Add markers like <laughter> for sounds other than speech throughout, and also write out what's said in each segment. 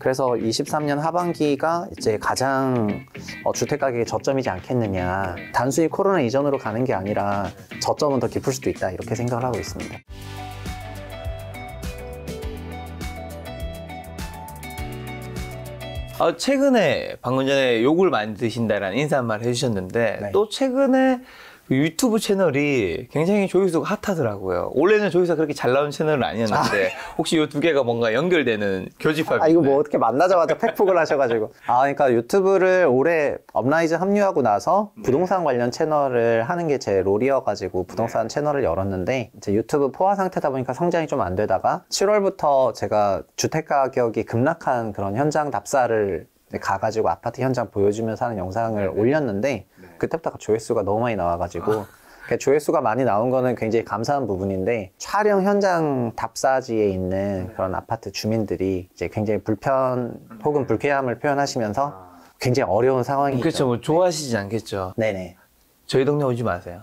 그래서 23년 하반기가 이제 가장 어, 주택 가격의 저점이지 않겠느냐. 단순히 코로나 이전으로 가는 게 아니라 저점은 더 깊을 수도 있다 이렇게 생각을 하고 있습니다. 아, 최근에 방금 전에 욕을 많 드신다라는 인사말 해주셨는데 네. 또 최근에 그 유튜브 채널이 굉장히 조회수가 핫하더라고요. 원래는 조회수가 그렇게 잘 나온 채널은 아니었는데 아, 네. 혹시 이 두 개가 뭔가 연결되는 교집합? 이아 이거 뭐 어떻게 만나자마자 팩폭을 하셔가지고 아 그러니까 유튜브를 올해 업라이즈 합류하고 나서 네. 부동산 관련 채널을 하는 게 제 롤이어가지고 네. 부동산 채널을 열었는데 이제 유튜브 포화 상태다 보니까 성장이 좀 안 되다가 7월부터 제가 주택 가격이 급락한 그런 현장 답사를 네, 가가지고 아파트 현장 보여주면서 하는 영상을 네 올렸는데 네. 그때부터 조회수가 너무 많이 나와가지고 아. 그러니까 조회수가 많이 나온 거는 굉장히 감사한 부분인데 촬영 현장 답사지에 있는 네. 그런 아파트 주민들이 이제 굉장히 불편 혹은 불쾌함을 표현하시면서 아. 굉장히 어려운 상황이 그렇죠. 뭐좋아하시지 않겠죠. 네네. 저희 동네 오지 마세요.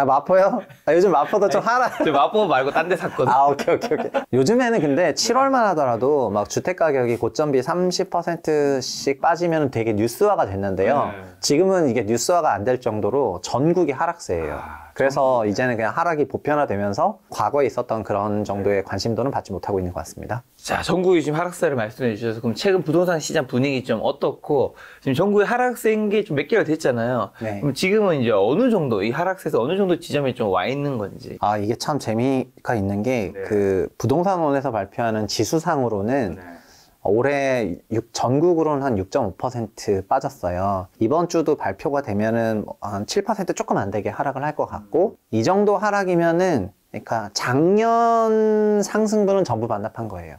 아 마포요? 아, 요즘 마포도 좀 하라. 저 마포 말고 딴 데 샀거든. 아 오케이 오케이 오케이. 요즘에는 근데 7월만 하더라도 막 주택 가격이 고점비 30%씩 빠지면 되게 뉴스화가 됐는데요. 네. 지금은 이게 뉴스화가 안 될 정도로 전국이 하락세예요. 아. 그래서 네. 이제는 그냥 하락이 보편화되면서 과거에 있었던 그런 네. 정도의 관심도는 받지 못하고 있는 것 같습니다. 자, 전국이 지금 하락세를 말씀해 주셔서 그럼 최근 부동산 시장 분위기 좀 어떻고 지금 전국의 하락세인 게 좀 몇 개월 됐잖아요. 네. 그럼 지금은 이제 어느 정도 이 하락세에서 어느 정도 지점에 좀 와 있는 건지. 아, 이게 참 재미가 있는 게그 네. 그 부동산원에서 발표하는 지수상으로는 네. 올해 6, 전국으로는 한 6.5% 빠졌어요. 이번 주도 발표가 되면은 한 7% 조금 안 되게 하락을 할 것 같고 이 정도 하락이면은 그러니까 작년 상승분은 전부 반납한 거예요.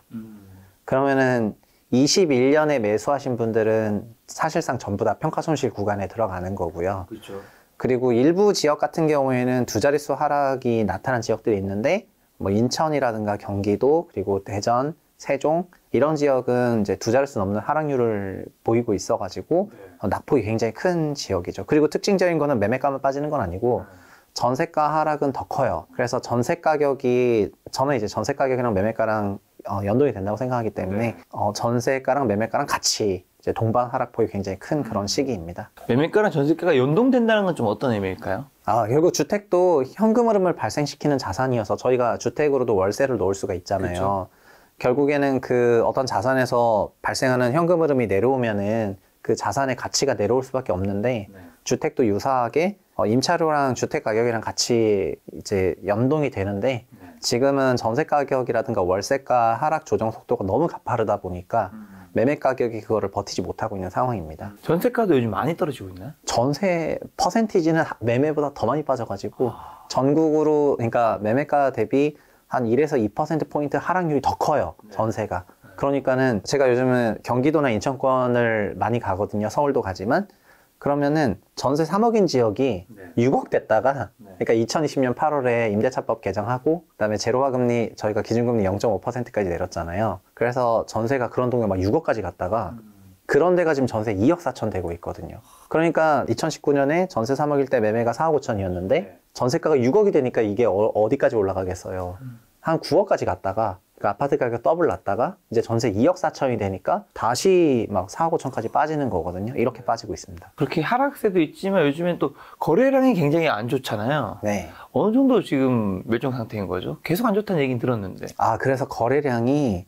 그러면은 21년에 매수하신 분들은 사실상 전부 다 평가 손실 구간에 들어가는 거고요. 그렇죠. 그리고 일부 지역 같은 경우에는 두 자릿수 하락이 나타난 지역들이 있는데 뭐 인천이라든가 경기도 그리고 대전 세종 이런 지역은 이제 두 자릿수 넘는 하락률을 보이고 있어가지고 네. 낙폭이 굉장히 큰 지역이죠. 그리고 특징적인 거는 매매가만 빠지는 건 아니고 전세가 하락은 더 커요. 그래서 전세 가격이 저는 이제 전세 가격이랑 매매가랑 어, 연동이 된다고 생각하기 때문에 네. 어, 전세가랑 매매가랑 같이 이제 동반 하락폭이 굉장히 큰 그런 음. 시기입니다. 매매가랑 전세가가 연동된다는 건 좀 어떤 의미일까요? 아, 결국 주택도 현금 흐름을 발생시키는 자산이어서 저희가 주택으로도 월세를 넣을 수가 있잖아요. 그렇죠. 결국에는 그 어떤 자산에서 발생하는 현금 흐름이 내려오면은 그 자산의 가치가 내려올 수밖에 없는데 네. 주택도 유사하게 어, 임차료랑 주택 가격이랑 같이 이제 연동이 되는데 네. 지금은 전세 가격이라든가 월세가 하락 조정 속도가 너무 가파르다 보니까 음, 음. 매매 가격이 그거를 버티지 못하고 있는 상황입니다. 음. 전세가도 요즘 많이 떨어지고 있나요? 전세 퍼센티지는 매매보다 더 많이 빠져가지고 아... 전국으로 그러니까 매매가 대비 한 1에서 2%포인트 하락률이 더 커요. 네. 전세가. 네. 그러니까는 제가 요즘은 경기도나 인천권을 많이 가거든요. 서울도 가지만. 그러면은 전세 3억인 지역이 네. 6억 됐다가 네. 그러니까 2020년 8월에 임대차법 개정하고 그다음에 제로화 금리 저희가 기준금리 0.5%까지 내렸잖아요. 그래서 전세가 그런 동네 막 6억까지 갔다가 음. 그런 데가 지금 전세 2억 4천 되고 있거든요. 그러니까 2019년에 전세 3억일 때 매매가 4억 5천이었는데 네. 전세가가 6억이 되니까 이게 어, 디까지 올라가겠어요. 음. 한 9억까지 갔다가 그 아파트 가격 더블 났다가 이제 전세 2억 4천이 되니까 다시 막 4억 5천까지 빠지는 거거든요. 이렇게 빠지고 있습니다. 그렇게 하락세도 있지만 요즘엔 또 거래량이 굉장히 안 좋잖아요. 네. 어느 정도 지금 멸종 상태인 거죠? 계속 안 좋다는 얘기는 들었는데. 아, 그래서 거래량이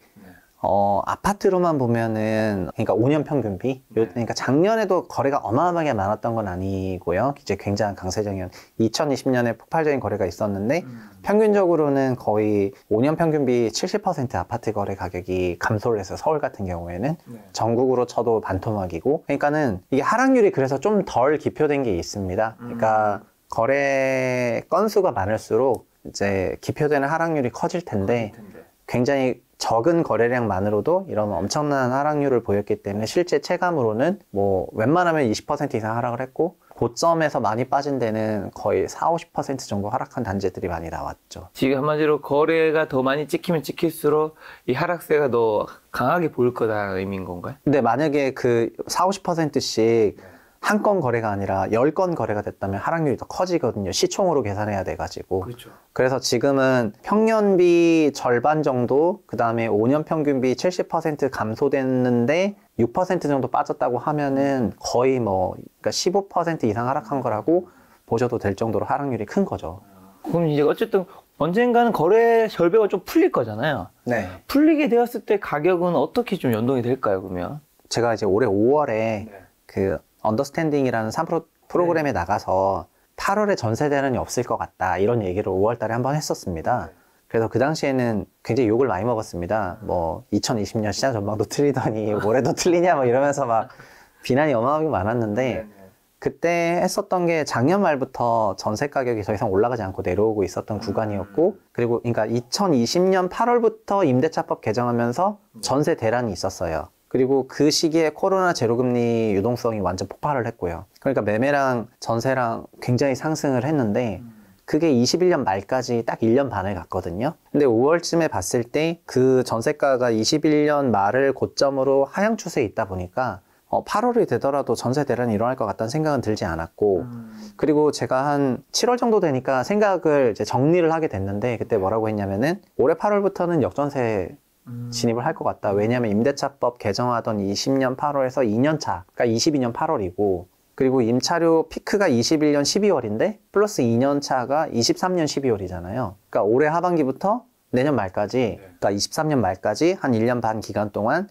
어, 아파트로만 보면은, 그러니까 5년 평균비? 네. 그러니까 작년에도 거래가 어마어마하게 많았던 건 아니고요. 이제 굉장한 강세장이었, 2020년에 폭발적인 거래가 있었는데, 음. 평균적으로는 거의 5년 평균비 70% 아파트 거래 가격이 감소를 해서 서울 같은 경우에는 네. 전국으로 쳐도 반토막이고, 그러니까는 이게 하락률이 그래서 좀 덜 기표된 게 있습니다. 음. 그러니까 음. 거래 건수가 많을수록 이제 기표되는 하락률이 커질 텐데. 커질 텐데. 굉장히 적은 거래량만으로도 이런 엄청난 하락률을 보였기 때문에 실제 체감으로는 뭐 웬만하면 20% 이상 하락을 했고 고점에서 많이 빠진 데는 거의 40, 50% 정도 하락한 단지들이 많이 나왔죠. 지금 한마디로 거래가 더 많이 찍히면 찍힐수록 이 하락세가 더 강하게 보일 거다 의미인 건가요? 근데 네, 만약에 그 40, 50%씩 한건 거래가 아니라 열 건 거래가 됐다면 하락률이 더 커지거든요. 시총으로 계산해야 돼가지고. 그렇죠. 그래서 지금은 평년비 절반 정도, 그 다음에 5년 평균비 70% 감소됐는데 6% 정도 빠졌다고 하면은 거의 뭐, 그러니까 15% 이상 하락한 거라고 보셔도 될 정도로 하락률이 큰 거죠. 그럼 이제 어쨌든 언젠가는 거래 절벽을좀 풀릴 거잖아요. 네. 풀리게 되었을 때 가격은 어떻게 좀 연동이 될까요, 그러면? 제가 이제 올해 5월에 네. 그 언더스탠딩이라는 3프로 프로그램에 네. 나가서 8월에 전세대란이 없을 것 같다 이런 얘기를 5월 달에 한 번 했었습니다. 네. 그래서 그 당시에는 굉장히 욕을 많이 먹었습니다. 뭐 2020년 시장 전망도 틀리더니 <laughs> 올해도 틀리냐 뭐 이러면서 막 비난이 어마어마하게 많았는데 네, 그때 했었던 게 작년 말부터 전세 가격이 더 이상 올라가지 않고 내려오고 있었던 음. 구간이었고 그리고 그러니까 2020년 8월부터 임대차법 개정하면서 전세 대란이 있었어요. 그리고 그 시기에 코로나 제로금리 유동성이 완전 폭발을 했고요. 그러니까 매매랑 전세랑 굉장히 상승을 했는데 그게 21년 말까지 딱 1년 반을 갔거든요. 근데 5월쯤에 봤을 때 그 전세가가 21년 말을 고점으로 하향 추세에 있다 보니까 어, 8월이 되더라도 전세 대란이 일어날 것 같다는 생각은 들지 않았고 음. 그리고 제가 한 7월 정도 되니까 생각을 이제 정리를 하게 됐는데 그때 뭐라고 했냐면은 올해 8월부터는 역전세 음. 진입을 할 것 같다. 왜냐하면 임대차법 개정하던 20년 8월에서 2년차, 그러니까 22년 8월이고 그리고 임차료 피크가 21년 12월인데 플러스 2년차가 23년 12월이잖아요. 그러니까 올해 하반기부터 내년 말까지, 네. 그러니까 23년 말까지 한 1년 반 기간 동안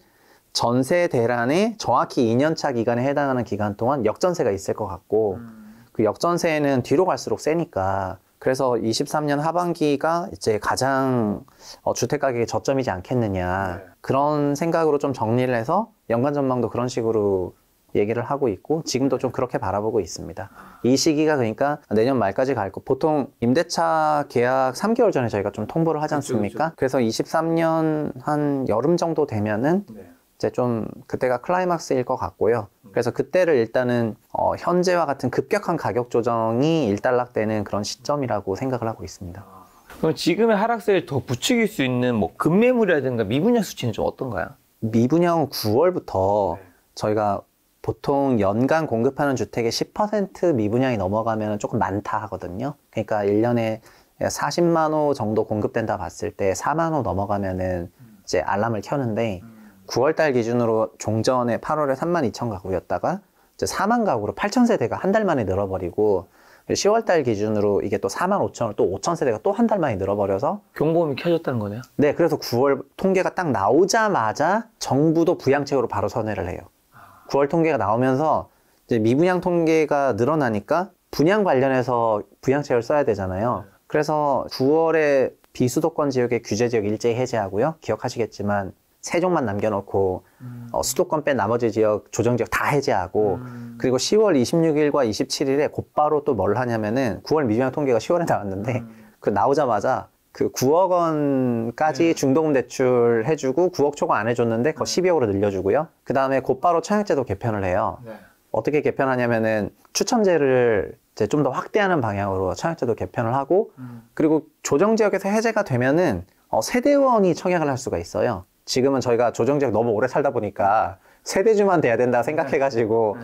전세 대란에 정확히 2년차 기간에 해당하는 기간 동안 역전세가 있을 것 같고 음. 그 역전세는 뒤로 갈수록 세니까 그래서 23년 하반기가 이제 가장 어, 주택 가격의 저점이지 않겠느냐 네. 그런 생각으로 좀 정리를 해서 연간 전망도 그런 식으로 얘기를 하고 있고 지금도 좀 그렇게 바라보고 있습니다. 이 시기가 그러니까 내년 말까지 갈 거. 보통 임대차 계약 3개월 전에 저희가 좀 통보를 하지 않습니까? 그래서 23년 한 여름 정도 되면은 네. 이제 좀 그때가 클라이막스일 것 같고요. 그래서 그때를 일단은 어, 현재와 같은 급격한 가격 조정이 일단락되는 그런 시점이라고 생각을 하고 있습니다. 그럼 지금의 하락세를 더 부추길 수 있는 뭐 급매물이라든가 미분양 수치는 좀 어떤가요? 미분양은 9월부터 저희가 보통 연간 공급하는 주택의 10% 미분양이 넘어가면 조금 많다 하거든요. 그러니까 1년에 40만 호 정도 공급된다 봤을 때 4만 호 넘어가면은 이제 알람을 켜는데 9월달 기준으로 종전에 8월에 3만 2천 가구였다가 이제 4만 가구로 8천 세대가 한 달 만에 늘어버리고 10월달 기준으로 이게 또 4만 5천을 또 5천 세대가 또 한 달 만에 늘어버려서 경보음이 켜졌다는 거네요. 네, 그래서 9월 통계가 딱 나오자마자 정부도 부양책으로 바로 선회를 해요. 9월 통계가 나오면서 이제 미분양 통계가 늘어나니까 분양 관련해서 부양책을 써야 되잖아요. 네. 그래서 9월에 비수도권 지역의 규제 지역 일제 해제하고요. 기억하시겠지만 세종만 남겨놓고 음. 어, 수도권 빼 나머지 지역 조정 지역 다 해제하고 음. 그리고 10월 26일과 27일에 곧바로 또 뭘 하냐면은 9월 미주양 통계가 10월에 나왔는데 음. 그 나오자마자 그 9억 원까지 네. 중도금 대출 해주고 9억 초과 안 해줬는데 그거 12억으로 늘려주고요. 그 다음에 곧바로 청약제도 개편을 해요. 네. 어떻게 개편하냐면은 추첨제를 이제 좀 더 확대하는 방향으로 청약제도 개편을 하고 음. 그리고 조정 지역에서 해제가 되면은 어, 세대원이 청약을 할 수가 있어요. 지금은 저희가 조정지역 너무 오래 살다 보니까 세대주만 돼야 된다 생각해가지고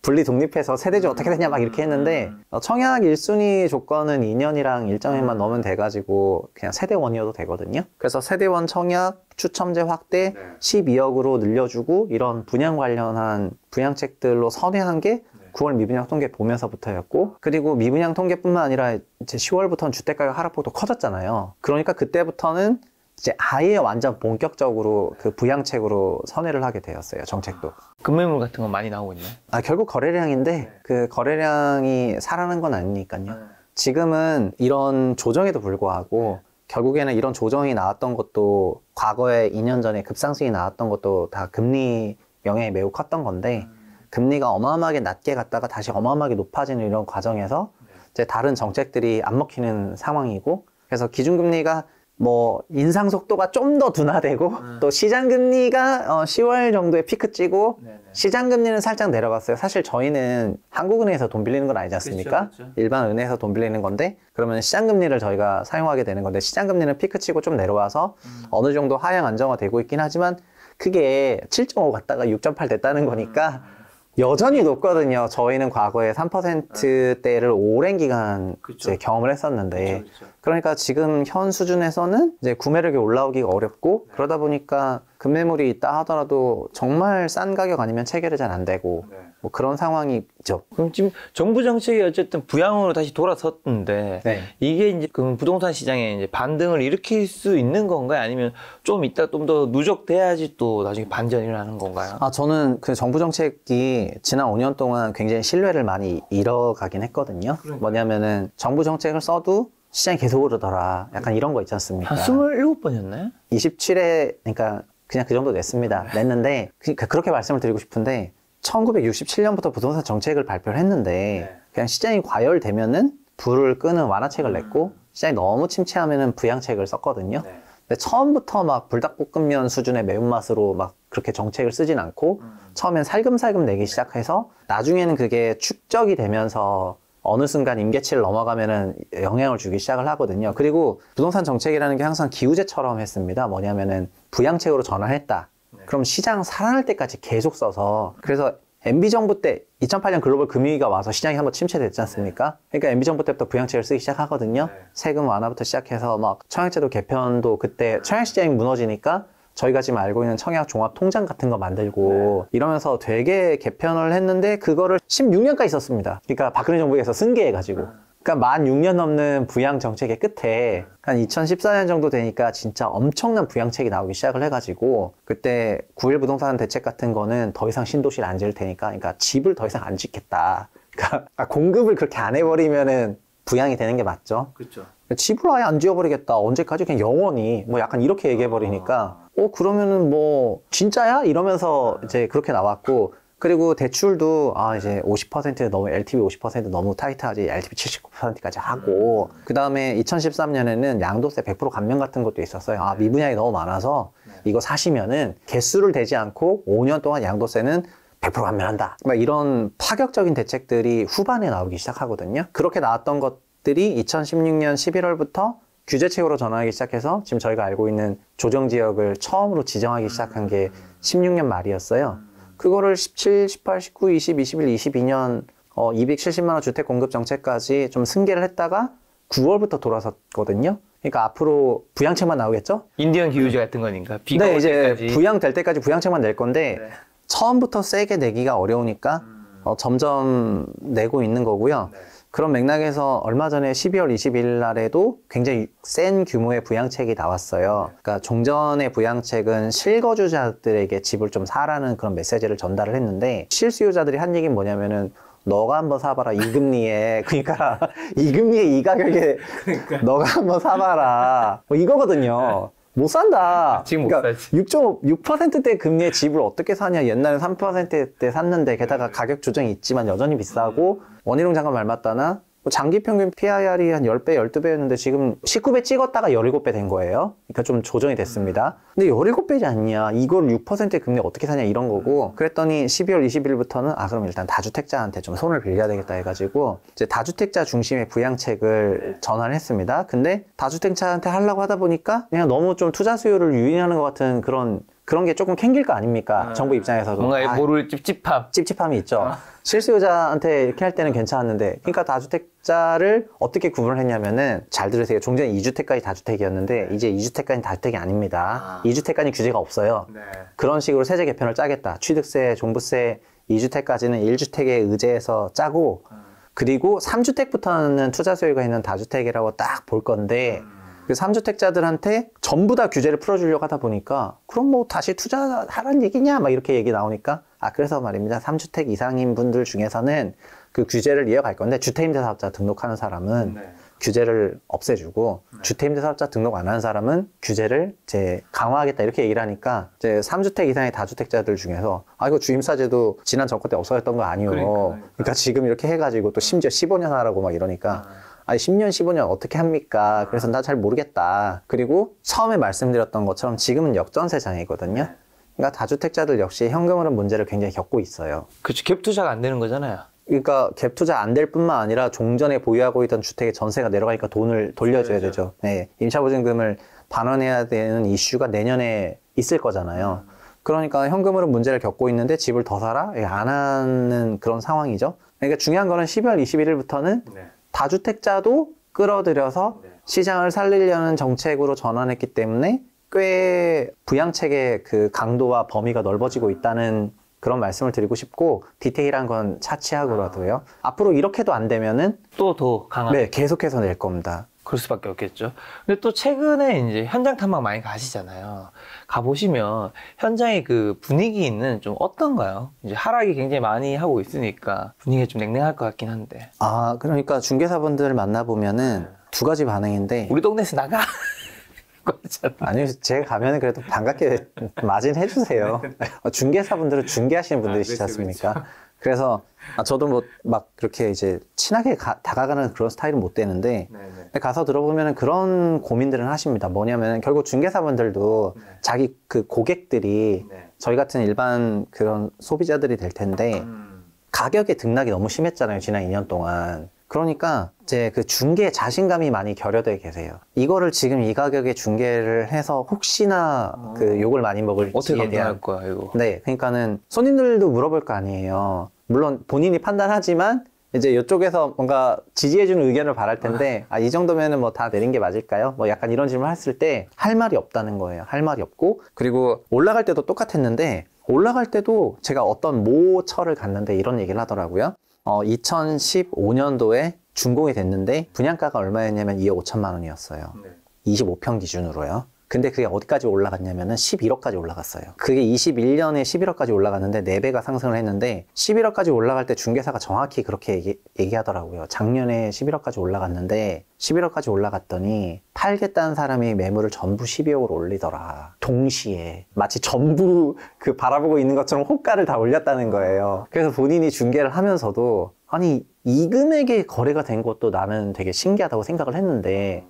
분리 독립해서 세대주 어떻게 되냐 막 이렇게 했는데 어, 청약 1순위 조건은 2년이랑 일정1만 넣으면 돼가지고 그냥 세대원이어도 되거든요. 그래서 세대원 청약 추첨제 확대 12억으로 늘려주고 이런 분양 관련한 분양책들로 선회한 게 9월 미분양 통계 보면서부터였고 그리고 미분양 통계뿐만 아니라 이제 10월부터는 주택가격 하락폭도 커졌잖아요. 그러니까 그때부터는 이제 아예 완전 본격적으로 그 부양책으로 선회를 하게 되었어요. 정책도. 금매물 같은 건 많이 나오고 있나요? 아, 결국 거래량인데 네. 그 거래량이 살아난 건 아니니까요. 네. 지금은 이런 조정에도 불구하고 네. 결국에는 이런 조정이 나왔던 것도 과거에 2년 전에 급상승이 나왔던 것도 다 금리 영향이 매우 컸던 건데 음. 금리가 어마어마하게 낮게 갔다가 다시 어마어마하게 높아지는 이런 과정에서 이제 다른 정책들이 안 먹히는 상황이고 그래서 기준금리가 뭐 인상 속도가 좀 더 둔화되고 음. 또 시장 금리가 어 10월 정도에 피크 찌고 네, 네. 시장 금리는 살짝 내려갔어요. 사실 저희는 한국은행에서 돈 빌리는 건 아니지 않습니까? 그쵸, 그렇죠, 그쵸. 그렇죠. 일반 은행에서 돈 빌리는 건데 그러면 시장 금리를 저희가 사용하게 되는 건데 시장 금리는 피크 치고 좀 내려와서 음. 어느 정도 하향 안정화되고 있긴 하지만 크게7.5 갔다가 6.8 됐다는 거니까 음. 여전히 높거든요. 저희는 과거에 3%대를 오랜 기간 이제 경험을 했었는데 그쵸, 그쵸. 그러니까 지금 현 수준에서는 이제 구매력이 올라오기가 어렵고 네. 그러다 보니까 금매물이 있다 하더라도 정말 싼 가격 아니면 체결이 잘 안 되고 네. 뭐 그런 상황이죠. 그럼 지금 정부 정책이 어쨌든 부양으로 다시 돌아섰는데 네. 이게 이제 그 부동산 시장에 이제 반등을 일으킬 수 있는 건가요? 아니면 좀 이따 좀 더 누적돼야지 또 나중에 반전이 일어나는 건가요? 아 저는 그 정부 정책이 지난 5년 동안 굉장히 신뢰를 많이 잃어가긴 했거든요. 그러니까 뭐냐면은 정부 정책을 써도 시장이 계속 오르더라. 약간 이런 거 있지 않습니까? 한 27번이었나요? 27회, 그러니까 그냥 그 정도 냈습니다. 네. 냈는데 그, 그 렇게 말씀을 드리고 싶은데 1967년부터 부동산 정책을 발표를 했는데 네. 그냥 시장이 과열되면은 불을 끄는 완화책을 냈고 음. 시장이 너무 침체하면은 부양책을 썼거든요. 네. 근데 처음부터 막 불닭볶음면 수준의 매운맛으로 막 그렇게 정책을 쓰진 않고 음. 처음엔 살금살금 내기 시작해서 나중에는 그게 축적이 되면서 어느 순간 임계치를 넘어가면은 영향을 주기 시작을 하거든요. 그리고 부동산 정책이라는 게 항상 기우제처럼 했습니다. 뭐냐면은 부양책으로 전환했다. 네. 그럼 시장 살아날 때까지 계속 써서 그래서 MB 정부 때 2008년 글로벌 금융위가 와서 시장이 한번 침체됐지 않습니까? 네. 그러니까 MB 정부 때부터 부양책을 쓰기 시작하거든요. 네. 세금 완화부터 시작해서 막 청약제도 개편도 그때 청약 시장이 무너지니까 저희가 지금 알고 있는 청약 종합 통장 같은 거 만들고 네. 이러면서 되게 개편을 했는데 그거를 16년까지 썼습니다. 그러니까 박근혜 정부에서 승계해가지고. 음. 그러니까 만 6년 넘는 부양 정책의 끝에 한 2014년 정도 되니까 진짜 엄청난 부양책이 나오기 시작을 해가지고 그때 9일 부동산 대책 같은 거는 더 이상 신도시를 안 지을 테니까 그러니까 집을 더 이상 안 짓겠다. 그러니까 아, 공급을 그렇게 안 해버리면은 부양이 되는 게 맞죠. 그렇죠. 집을 아예 안 지어버리겠다. 언제까지? 그냥 영원히. 뭐 약간 이렇게 얘기해버리니까, 아. 어, 그러면은 뭐, 진짜야? 이러면서 이제 그렇게 나왔고, 그리고 대출도, 아, 이제 50% 너무, LTV 50% 너무 타이트하지, LTV 79%까지 하고, 음. 그 다음에 2013년에는 양도세 100% 감면 같은 것도 있었어요. 아, 네. 미분양이 너무 많아서, 네. 이거 사시면은 개수를 대지 않고 5년 동안 양도세는 100% 감면한다. 막 이런 파격적인 대책들이 후반에 나오기 시작하거든요. 그렇게 나왔던 것 들이 2016년 11월부터 규제책으로 전환하기 시작해서 지금 저희가 알고 있는 조정 지역을 처음으로 지정하기 시작한 게 16년 말이었어요. 그거를 17, 18, 19, 20, 21, 22년 어, 270만 원 주택 공급 정책까지 좀 승계를 했다가 9월부터 돌아섰거든요. 그러니까 앞으로 부양책만 나오겠죠? 인디언 기후제 같은 거니까 비가 네, 이제 때까지. 부양될 때까지 부양책만 낼 건데 네. 처음부터 세게 내기가 어려우니까 어, 점점 내고 있는 거고요. 네. 그런 맥락에서 얼마 전에 12월 2 0일 날에도 굉장히 센 규모의 부양책이 나왔어요. 그러니까 종전의 부양책은 실거주자들에게 집을 좀 사라는 그런 메시지를 전달을 했는데 실수요자들이 한 얘기는 뭐냐면은 너가 한번 사봐라 이 금리에 <laughs> 그러니까 이 금리에 이 가격에 그러니까. 너가 한번 사봐라 뭐 이거거든요. 네. 못 산다. 지금 그러니까 못 살지. 6.6%대 금리에 집을 어떻게 사냐. 옛날에 3%대 샀는데 게다가 가격 조정이 있지만 여전히 비싸고 음. 원희룡 장관 말 맞다나 뭐 장기 평균 PIR이 한 10배, 12배였는데 지금 19배 찍었다가 17배 된 거예요. 그러니까 좀 조정이 됐습니다. 음. 근데 17배지 않냐. 이걸 6%의 금리 어떻게 사냐 이런 거고 음. 그랬더니 12월 20일부터는 아 그럼 일단 다주택자한테 좀 손을 빌려야 되겠다 해가지고 이제 다주택자 중심의 부양책을 전환 했습니다. 근데 다주택자한테 하려고 하다 보니까 그냥 너무 좀 투자 수요를 유인하는 것 같은 그런 그런 게 조금 캥길 거 아닙니까? 음. 정부 입장에서도. 뭔가 아, 모를 찝찝함. 찝찝함이 있죠. 아. 실수요자한테 이렇게 할 때는 괜찮았는데 그러니까 다주택자를 어떻게 구분을 했냐면은 잘 들으세요 종전 2주택까지 다주택이었는데 이제 2주택까지 다주택이 아닙니다 아. 2주택까지 규제가 없어요 네. 그런 식으로 세제 개편을 짜겠다 취득세 종부세 2주택까지는 1주택에 의제해서 짜고 음. 그리고 3주택부터는 투자 수요가 있는 다주택이라고 딱 볼 건데 음. 그 삼주택자들한테 전부 다 규제를 풀어주려고 하다 보니까 그럼 뭐 다시 투자하라는 얘기냐 막 이렇게 얘기 나오니까 아 그래서 말입니다. 삼주택 이상인 분들 중에서는 그 규제를 이어갈 건데 주택임대 사업자 등록하는 사람은 네. 규제를 없애주고 네. 주택임대 사업자 등록 안 하는 사람은 규제를 이제 강화하겠다 이렇게 얘기를 하니까 이제 3주택 이상의 다주택자들 중에서 아 이거 주임사제도 지난 정권 때 없어졌던 거 아니요. 그러니까, 그러니까. 그러니까 지금 이렇게 해가지고 또 심지어 15년 하라고 막 이러니까 아. 아니 10년, 15년 어떻게 합니까? 그래서 나 잘 모르겠다. 그리고 처음에 말씀드렸던 것처럼 지금은 역전세 장이거든요. 네. 그러니까 다주택자들 역시 현금으로 문제를 굉장히 겪고 있어요. 그치, 그렇죠. 갭 투자가 안 되는 거잖아요. 그러니까 갭 투자 안 될 뿐만 아니라 종전에 보유하고 있던 주택의 전세가 내려가니까 돈을 돌려줘야 되죠. 네, 임차보증금을 반환해야 되는 이슈가 내년에 있을 거잖아요. 음. 그러니까 현금으로 문제를 겪고 있는데 집을 더 사라? 안 하는 그런 상황이죠. 그러니까 중요한 거는 12월 21일부터는 네. 다주택자도 끌어들여서 네. 시장을 살리려는 정책으로 전환했기 때문에 꽤 부양책의 그 강도와 범위가 넓어지고 음. 있다는 그런 말씀을 드리고 싶고 디테일한 건 차치하고라도요. 아. 앞으로 이렇게도 안 되면은 또 더 강한 네, 계속해서 낼 겁니다. 그럴 수밖에 없겠죠. 근데 또 최근에 이제 현장 탐방 많이 가시잖아요. 가보시면 현장의 그 분위기는 좀 어떤가요? 이제 하락이 굉장히 많이 하고 있으니까 분위기가 좀 냉랭할 것 같긴 한데. 아, 그러니까 중개사분들을 만나보면은 네. 두 가지 반응인데. 우리 동네에서 나가! <laughs> 아니요, 제 가면은 그래도 반갑게 맞이해주세요. <laughs> 네, 네. 어, 중개사분들은 중개하시는 분들이시지 아, 그렇죠, 그렇죠. 않습니까? 아, 그래서 아, 저도 뭐 막 그렇게 이제 친하게 가, 다가가는 그런 스타일은 못 되는데 네, 네. 근데 가서 들어보면 그런 고민들은 하십니다. 뭐냐면 결국 중개사분들도 네. 자기 그 고객들이 네. 저희 같은 일반 그런 소비자들이 될 텐데 음. 가격의 등락이 너무 심했잖아요 지난 2년 동안. 그러니까 이제 그 중개 자신감이 많이 결여돼 계세요. 이거를 지금 이 가격에 중개를 해서 혹시나 어. 그 아. 욕을 많이 먹을지 어떻게 대 감당할 거야 이거 네, 그러니까는 손님들도 물어볼 거 아니에요. 물론 본인이 판단하지만 이제 이쪽에서 뭔가 지지해주는 의견을 바랄 텐데 아, 아 이 정도면은 뭐 다 내린 게 맞을까요? 뭐 약간 이런 질문을 했을 때 할 말이 없다는 거예요. 할 말이 없고 그리고 올라갈 때도 똑같았는데 올라갈 때도 제가 어떤 모처를 갔는데 이런 얘기를 하더라고요. 어, 2015년도에 준공이 됐는데 분양가가 얼마였냐면 2억 5천만 원이었어요. 네. 25평 기준으로요. 근데 그게 어디까지 올라갔냐면은 11억까지 올라갔어요. 그게 21년에 11억까지 올라갔는데 4배가 상승을 했는데 11억까지 올라갈 때 중개사가 정확히 그렇게 얘기, 얘기하더라고요. 작년에 11억까지 올라갔는데 11억까지 올라갔더니 팔겠다는 사람이 매물을 전부 12억으로 올리더라. 동시에 마치 전부 그 바라보고 있는 것처럼 호가를 다 올렸다는 거예요. 그래서 본인이 중개를 하면서도 아니 이 금액의 거래가 된 것도 나는 되게 신기하다고 생각을 했는데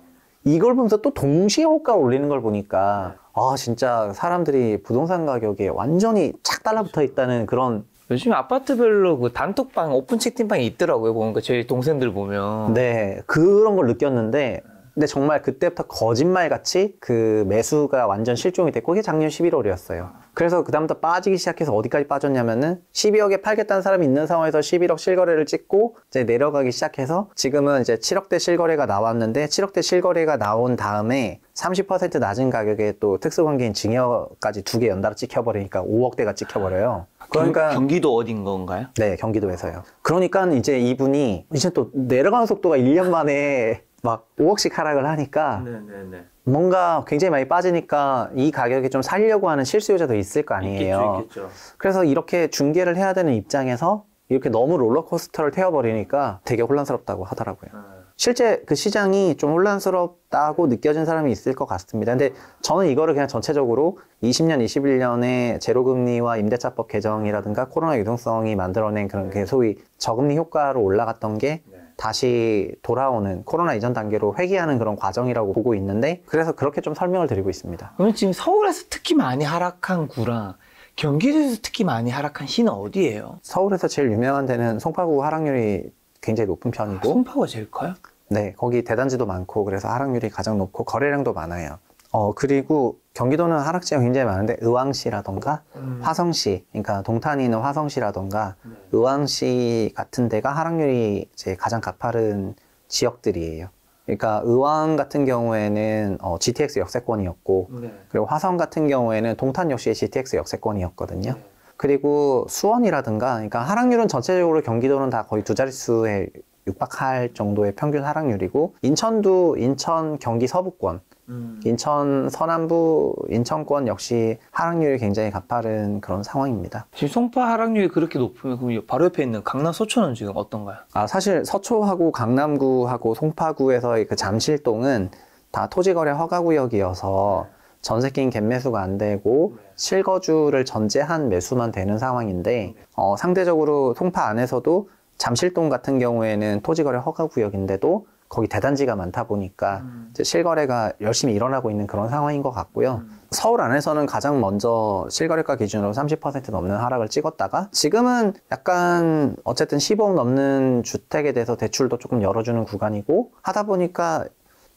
이걸 보면서 또 동시에 호가를 올리는 걸 보니까 네. 아 진짜 사람들이 부동산 가격에 완전히 착 달라붙어 있다는 그런 요즘 아파트별로 그 단톡방 오픈 채팅방이 있더라고요 보니까 그러니까 저희 동생들 보면 네 그런 걸 느꼈는데 근데 정말 그때부터 거짓말같이 그 매수가 완전 실종이 됐고 그게 작년 11월이었어요. 그래서 그다음부터 빠지기 시작해서 어디까지 빠졌냐면은 12억에 팔겠다는 사람이 있는 상황에서 11억 실거래를 찍고 이제 내려가기 시작해서 지금은 이제 7억대 실거래가 나왔는데 7억대 실거래가 나온 다음에 30% 낮은 가격에 또 특수관계인 증여까지 두 개 연달아 찍혀버리니까 5억대가 찍혀버려요. 그러니까 경, 기도 어딘 건가요? 네, 경기도에서요. 그러니까 이제 이분이 이제 또 내려가는 속도가 1년 만에 막 5억씩 하락을 하니까 네네네. 뭔가 굉장히 많이 빠지니까 이 가격에 좀 살려고 하는 실수요자도 있을 거 아니에요. 있겠죠, 있겠죠. 그래서 이렇게 중계를 해야 되는 입장에서 이렇게 너무 롤러코스터를 태워버리니까 되게 혼란스럽다고 하더라고요. 음. 실제 그 시장이 좀 혼란스럽다고 느껴진 사람이 있을 것 같습니다. 근데 저는 이거를 그냥 전체적으로 20년, 21년에 제로금리와 임대차법 개정이라든가 코로나 유동성이 만들어낸 그런 네. 소위 저금리 효과로 올라갔던 게 네. 다시 돌아오는 코로나 이전 단계로 회귀하는 그런 과정이라고 보고 있는데 그래서 그렇게 좀 설명을 드리고 있습니다. 그럼 지금 서울에서 특히 많이 하락한 구랑 경기도에서 특히 많이 하락한 시는 어디예요? 서울에서 제일 유명한 데는 송파구 하락률이 굉장히 높은 편이고 아, 송파구가 제일 커요? 네, 거기 대단지도 많고 그래서 하락률이 가장 높고 거래량도 많아요. 어, 그리고 경기도는 하락지가 굉장히 많은데 의왕시라던가 음. 화성시, 그러니까 동탄이 있는 화성시라던가 네. 의왕시 같은 데가 하락률이 이제 가장 가파른 지역들이에요. 그러니까 의왕 같은 경우에는 어, GTX 역세권이었고 네. 그리고 화성 같은 경우에는 동탄 역시 GTX 역세권이었거든요. 네. 그리고 수원이라든가 그러니까 하락률은 전체적으로 경기도는 다 거의 두 자릿수에 육박할 정도의 평균 하락률이고 인천도 인천 경기 서부권 음. 인천 서남부 인천권 역시 하락률이 굉장히 가파른 그런 상황입니다. 지금 송파 하락률이 그렇게 높으면 그럼 바로 옆에 있는 강남 서초는 지금 어떤가요? 아 사실 서초하고 강남구하고 송파구에서의 그 잠실동은 다 토지거래 허가구역이어서 전세낀인 갭매수가 안 되고 실거주를 전제한 매수만 되는 상황인데 어, 상대적으로 송파 안에서도 잠실동 같은 경우에는 토지거래 허가구역인데도 거기 대단지가 많다 보니까 음. 실거래가 열심히 일어나고 있는 그런 상황인 것 같고요. 음. 서울 안에서는 가장 먼저 실거래가 기준으로 30% 넘는 하락을 찍었다가 지금은 약간 어쨌든 10억 넘는 주택에 대해서 대출도 조금 열어주는 구간이고 하다 보니까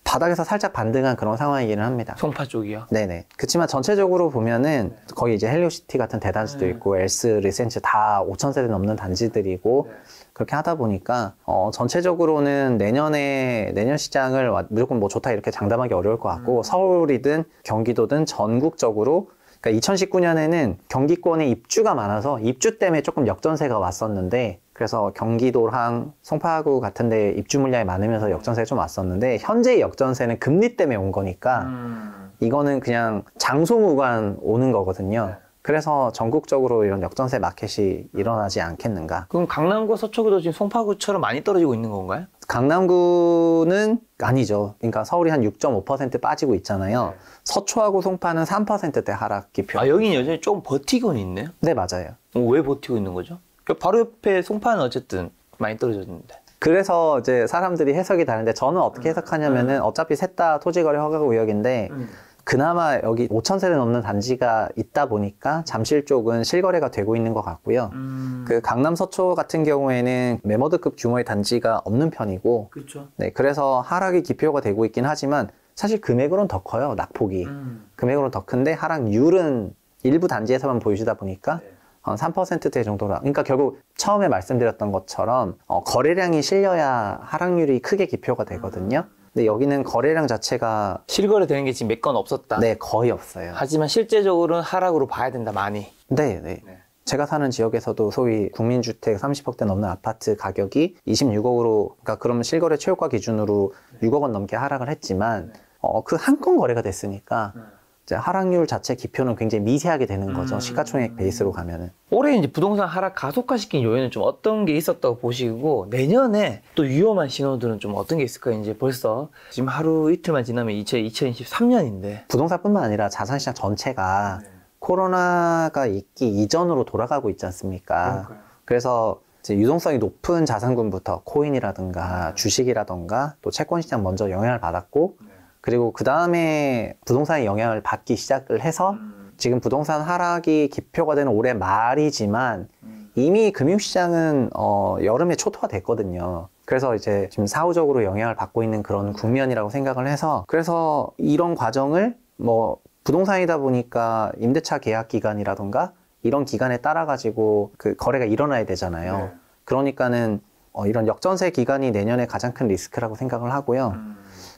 바닥에서 살짝 반등한 그런 상황이기는 합니다. 송파 쪽이요? 네네. 그렇지만 전체적으로 보면은 거기 이제 헬리오시티 같은 대단지도 네. 있고 엘스, 리센츠 다 5천 세대 넘는 단지들이고 네. 그렇게 하다 보니까 어, 전체적으로는 내년에 내년 시장을 무조건 뭐 좋다 이렇게 장담하기 어려울 것 같고 음. 서울이든 경기도든 전국적으로 그러니까 2019년에는 경기권에 입주가 많아서 입주 때문에 조금 역전세가 왔었는데 그래서 경기도랑 송파구 같은 데 입주 물량이 많으면서 역전세가 좀 왔었는데 현재의 역전세는 금리 때문에 온 거니까 음. 이거는 그냥 장소무관 오는 거거든요. 네. 그래서 전국적으로 이런 역전세 마켓이 일어나지 않겠는가. 그럼 강남구 서초구도 지금 송파구처럼 많이 떨어지고 있는 건가요? 강남구는 아니죠. 그러니까 서울이 한 6.5% 빠지고 있잖아요. 네. 서초하고 송파는 3%대 하락 기표. 아, 여기 여전히 조 버티고는 있네요? 네, 맞아요. 어, 왜 버티고 있는 거죠? 그 바로 옆에 송파는 어쨌든 많이 떨어졌는데. 그래서 이제 사람들이 해석이 다른데 저는 어떻게 해석하냐면은 네. 어차피 셋 다 토지거래 허가구역인데 음. 그나마 여기 5천 세대 넘는 단지가 있다 보니까 잠실 쪽은 실거래가 되고 있는 것 같고요. 음... 그 강남 서초 같은 경우에는 메모드급 규모의 단지가 없는 편이고, 그쵸. 네 그래서 하락이 기표가 되고 있긴 하지만 사실 금액으로는 더 커요 낙폭이. 음... 금액으로는 더 큰데 하락률은 일부 단지에서만 보여주다 보니까. 네. 3%대 정도라. 그러니까 결국 처음에 말씀드렸던 것처럼 어, 거래량이 실려야 하락률이 크게 기표가 되거든요. 음... 근데 여기는 거래량 자체가 실거래 되는 게 지금 몇 건 없었다. 네, 거의 없어요. 하지만 실제적으로는 하락으로 봐야 된다, 많이. 네, 네. 네. 제가 사는 지역에서도 소위 국민주택 30억대 넘는 아파트 가격이 26억으로, 그러니까 그럼 실거래 최고가 기준으로 6억 원 넘게 하락을 했지만, 어, 그 한 건 거래가 됐으니까 음. 하락률 자체 기표는 굉장히 미세하게 되는 거죠. 음. 시가총액 베이스로 가면은. 올해 이제 부동산 하락 가속화시킨 요인은 좀 어떤 게 있었다고 보시고 내년에 또 위험한 신호들은 좀 어떤 게 있을까요? 이제 벌써 지금 하루 이틀만 지나면 2000, 2 0 3년인데 부동산뿐만 아니라 자산시장 전체가 네. 코로나가 있기 이전으로 돌아가고 있지 않습니까? 그러니까요. 그래서 유동성이 높은 자산군부터 코인이라든가 네. 주식이라든가 또 채권시장 먼저 영향을 받았고 네. 그리고 그 다음에 부동산의 영향을 받기 시작을 해서 음. 지금 부동산 하락이 기표가 되는 올해 말이지만 음. 이미 금융시장은 어, 여름에 초토화 됐거든요. 그래서 이제 지금 사후적으로 영향을 받고 있는 그런 국면이라고 생각을 해서 그래서 이런 과정을 뭐 부동산이다 보니까 임대차 계약 기간이라던가 이런 기간에 따라 가지고 그 거래가 일어나야 되잖아요. 네. 그러니까는 어, 이런 역전세 기간이 내년에 가장 큰 리스크라고 생각을 하고요. 음.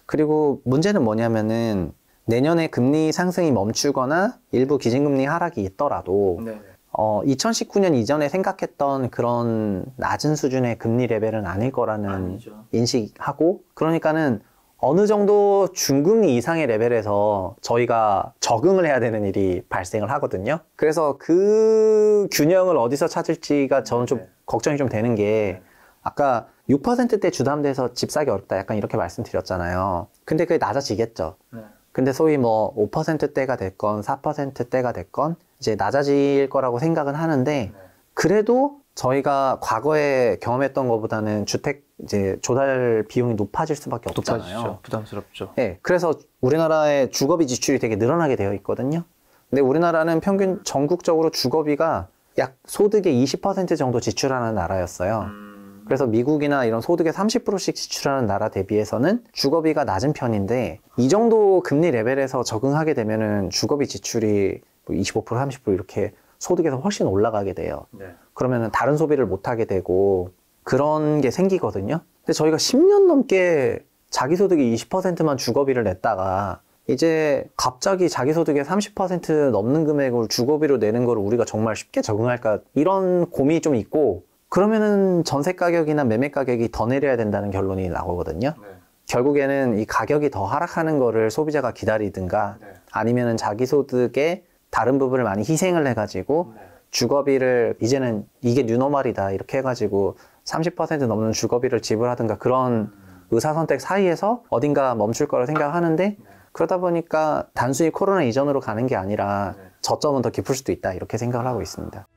그리고 문제는 뭐냐면은 내년에 금리 상승이 멈추거나 일부 기준금리 하락이 있더라도 네 어, 2019년 이전에 생각했던 그런 낮은 수준의 금리 레벨은 아닐 거라는 아니죠. 인식하고 그러니까는 어느 정도 중금리 이상의 레벨에서 저희가 적응을 해야 되는 일이 발생을 하거든요. 그래서 그 균형을 어디서 찾을지가 저는 좀 네. 걱정이 좀 되는 게 네. 아까 6%대 주담돼서집 사기 어렵다 약간 이렇게 말씀드렸잖아요. 근데 그게 낮아지겠죠. 네. 근데 소위 뭐 5%대가 됐건 4%대가 됐건 이제 낮아질 거라고 생각은 하는데 네. 그래도 저희가 과거에 경험했던 것보다는 주택 이제 조달 비용이 높아질 수밖에 없잖아요. 높아지죠. 부담스럽죠. 네, 그래서 우리나라의 주거비 지출이 되게 늘어나게 되어 있거든요. 근데 우리나라는 평균 전국적으로 주거비가 약 소득의 20% 정도 지출하는 나라였어요. 음. 그래서 미국이나 이런 소득의 30%씩 지출하는 나라 대비해서는 주거비가 낮은 편인데 이 정도 금리 레벨에서 적응하게 되면은 주거비 지출이 뭐25% 30% 이렇게 소득에서 훨씬 올라가게 돼요. 네. 그러면은 다른 소비를 못 하게 되고 그런 게 생기거든요. 근데 저희가 10년 넘게 자기 소득이 20%만 주거비를 냈다가 이제 갑자기 자기 소득의 30% 넘는 금액을 주거비로 내는 걸 우리가 정말 쉽게 적응할까 이런 고민이 좀 있고 그러면은 전세 가격이나 매매 가격이 더 내려야 된다는 결론이 나오거든요. 네. 결국에는 이 가격이 더 하락하는 거를 소비자가 기다리든가 네. 아니면은 자기 소득에 다른 부분을 많이 희생을 해가지고 네. 주거비를 이제는 이게 뉴노말이다 이렇게 해가지고 30% 넘는 주거비를 지불하든가 그런 음. 의사선택 사이에서 어딘가 멈출 거라 생각하는데 네. 그러다 보니까 단순히 코로나 이전으로 가는 게 아니라 네. 저점은 더 깊을 수도 있다 이렇게 생각을 하고 있습니다.